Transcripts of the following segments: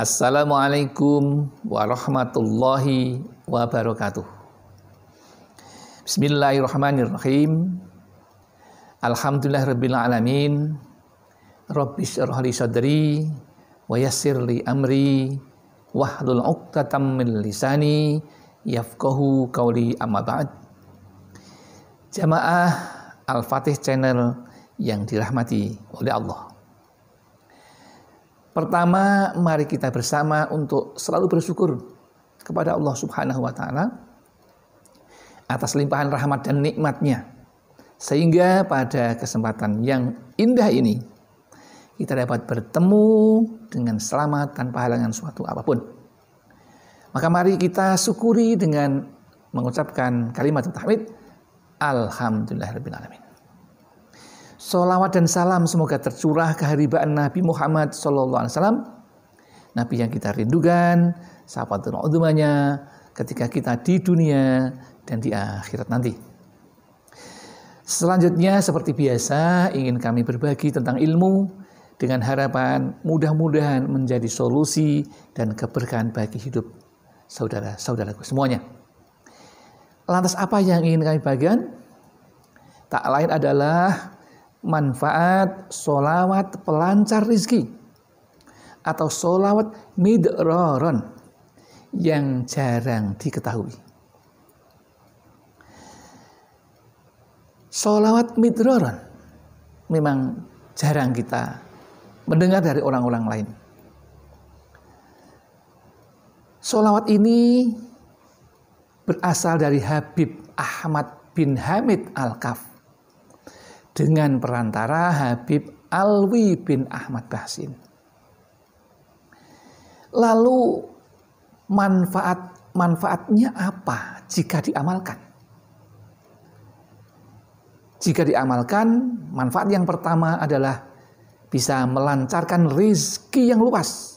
Assalamualaikum warahmatullahi wabarakatuh. Bismillahirrahmanirrahim. Alhamdulillah rabbil alamin. Rabbishrahli sadri wa yassirli amri wahlul 'uqdatam min lisani yafqahu qawli amma ba'd. Jamaah Al-Fatih Channel yang dirahmati oleh Allah. Pertama, mari kita bersama untuk selalu bersyukur kepada Allah Subhanahu wa taala atas limpahan rahmat dan nikmatnya. Sehingga pada kesempatan yang indah ini kita dapat bertemu dengan selamat tanpa halangan suatu apapun. Maka mari kita syukuri dengan mengucapkan kalimat tahmid rabbil alamin. Salawat dan salam semoga tercurah keharibaan Nabi Muhammad SAW, Nabi yang kita rindukan, sahabat dan udumanya, ketika kita di dunia dan di akhirat nanti. Selanjutnya seperti biasa ingin kami berbagi tentang ilmu dengan harapan mudah-mudahan menjadi solusi dan keberkahan bagi hidup saudara-saudaraku semuanya. Lantas apa yang ingin kami bagikan? Tak lain adalah manfaat solawat pelancar rizki atau solawat midroron yang jarang diketahui. Solawat midroron memang jarang kita mendengar dari orang-orang lain. Solawat ini berasal dari Habib Ahmad bin Hamid Al-Kaf dengan perantara Habib Alwi bin Ahmad Basin. Lalu manfaat manfaatnya apa jika diamalkan? Jika diamalkan, manfaat yang pertama adalah bisa melancarkan rizki yang luas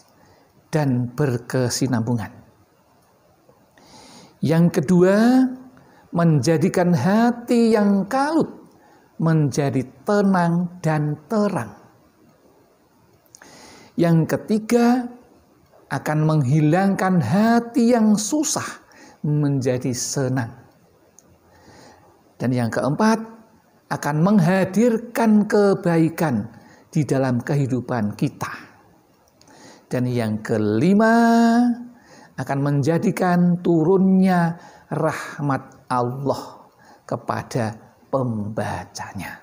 dan berkesinambungan. Yang kedua, menjadikan hati yang kalut menjadi tenang dan terang. Yang ketiga, akan menghilangkan hati yang susah menjadi senang. Dan yang keempat, akan menghadirkan kebaikan di dalam kehidupan kita. Dan yang kelima, akan menjadikan turunnya rahmat Allah kepada pembacanya.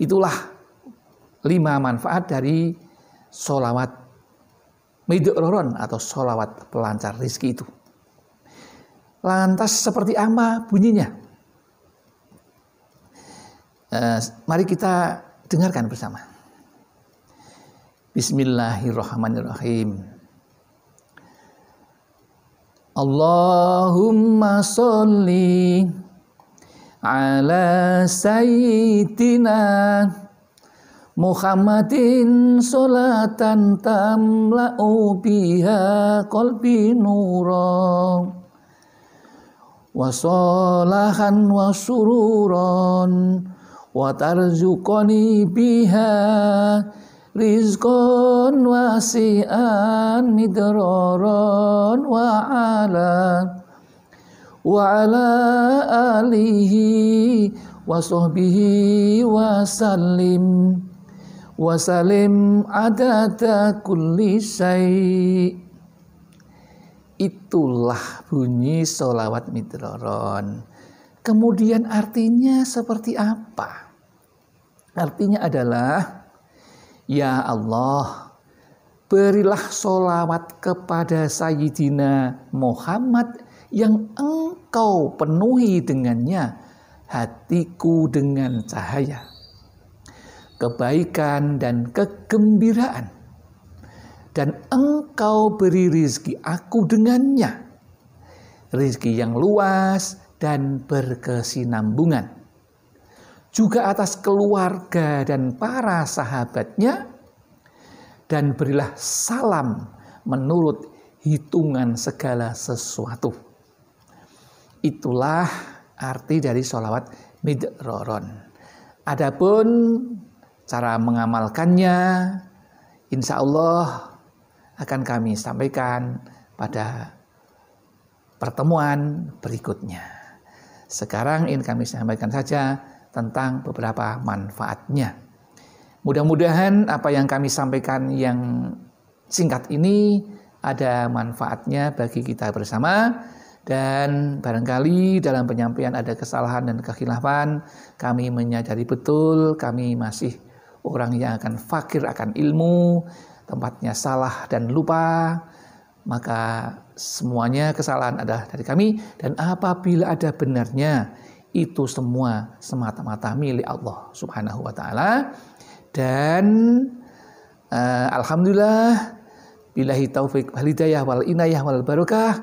Itulah lima manfaat dari solawat midroron atau solawat pelancar rizki itu. Lantas seperti apa bunyinya? Eh, mari kita dengarkan bersama. Bismillahirrahmanirrahim. Allahumma sholli ala sayyidina Muhammadin solatan tamla'u biha qalbi nuran wa salahan wa sururan wa tarzuqani biha rizqan wasi'an midraran wa alan wa ala alihi wa sahbihi wa salim wa itulah bunyi solawat mitroron. kemudian artinya seperti apa artinya adalah ya Allah berilah solawat kepada Sayyidina Muhammad yang engkau penuhi dengannya hatiku dengan cahaya kebaikan dan kegembiraan dan engkau beri rizki aku dengannya rizki yang luas dan berkesinambungan juga atas keluarga dan para sahabatnya dan berilah salam menurut hitungan segala sesuatu Itulah arti dari sholawat midroron. Adapun cara mengamalkannya, insya Allah akan kami sampaikan pada pertemuan berikutnya. Sekarang ini kami sampaikan saja tentang beberapa manfaatnya. Mudah-mudahan apa yang kami sampaikan yang singkat ini ada manfaatnya bagi kita bersama. Dan barangkali dalam penyampaian ada kesalahan dan kekhilafan, kami menyadari betul kami masih orang yang akan fakir akan ilmu, tempatnya salah dan lupa, maka semuanya kesalahan ada dari kami dan apabila ada benarnya itu semua semata-mata milik Allah Subhanahu wa taala dan uh, alhamdulillah billahi taufik wal hidayah wal inayah wal barokah